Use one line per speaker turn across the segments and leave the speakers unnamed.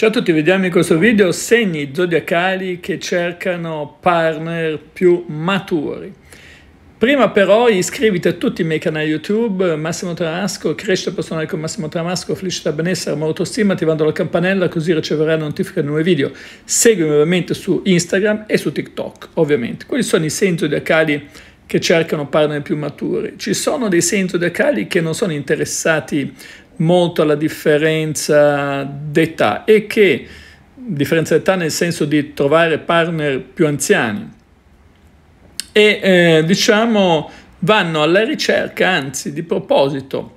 Ciao a tutti, vediamo in questo video segni zodiacali che cercano partner più maturi. Prima però iscriviti a tutti i miei canali YouTube, Massimo Tramasco, Crescita Personale con Massimo Tramasco, Felicità Benessere, Amore Autostima, attivando la campanella così riceverai la notifica di nuovi video. Seguimi ovviamente su Instagram e su TikTok, ovviamente. Quali sono i segni zodiacali che cercano partner più maturi. Ci sono dei segni zodiacali che non sono interessati molto alla differenza d'età e che differenza d'età nel senso di trovare partner più anziani e eh, diciamo vanno alla ricerca anzi di proposito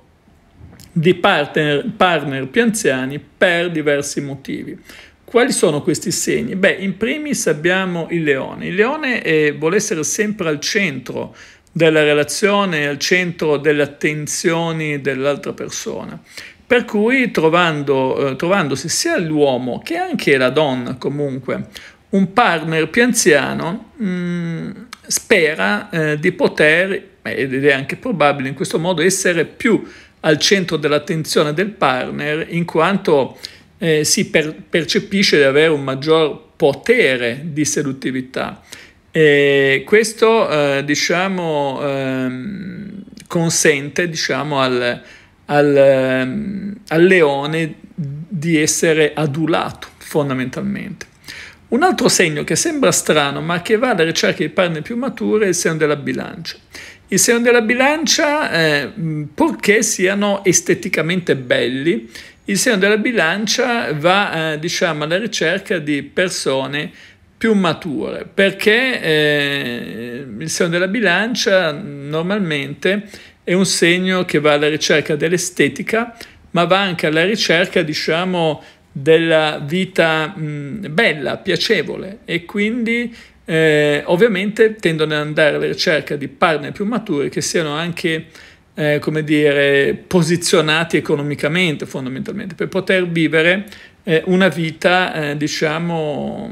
di partner, partner più anziani per diversi motivi. Quali sono questi segni? Beh, in primis abbiamo il leone. Il leone è, eh, vuole essere sempre al centro della relazione, al centro delle attenzioni dell'altra persona. Per cui trovando, eh, trovandosi sia l'uomo che anche la donna comunque un partner più anziano mh, mm, spera eh, di poter, eh, ed è anche probabile in questo modo, essere più al centro dell'attenzione del partner in quanto eh, si per- percepisce di avere un maggior potere di seduttività e questo eh, diciamo, ehm, consente diciamo, al, al, ehm, al, leone di essere adulato fondamentalmente. Un altro segno che sembra strano ma che va alla ricerca di parne più mature è il segno della bilancia. Il segno della bilancia, eh, purché siano esteticamente belli, il segno della bilancia va eh, diciamo, alla ricerca di persone che più mature, perché eh, il segno della bilancia normalmente è un segno che va alla ricerca dell'estetica, ma va anche alla ricerca, diciamo, della vita mh, bella, piacevole e quindi eh, ovviamente tendono ad andare alla ricerca di partner più mature che siano anche eh, come dire, posizionati economicamente fondamentalmente per poter vivere eh, una vita, eh, diciamo,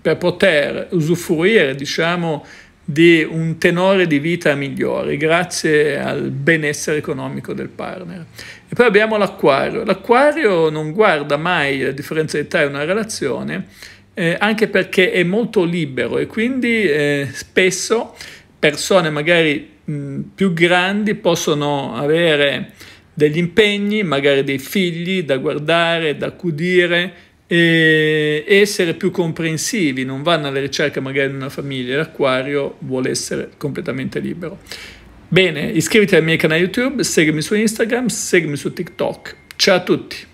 per poter usufruire, diciamo, di un tenore di vita migliore grazie al benessere economico del partner. E poi abbiamo l'acquario. L'acquario non guarda mai la differenza di età in una relazione, eh, anche perché è molto libero e quindi eh, spesso persone magari mh, più grandi possono avere degli impegni, magari dei figli da guardare, da accudire, e essere più comprensivi, non vanno alla ricerca magari di una famiglia, l'acquario vuole essere completamente libero. Bene, iscriviti al mio canale YouTube, seguimi su Instagram, seguimi su TikTok. Ciao a tutti!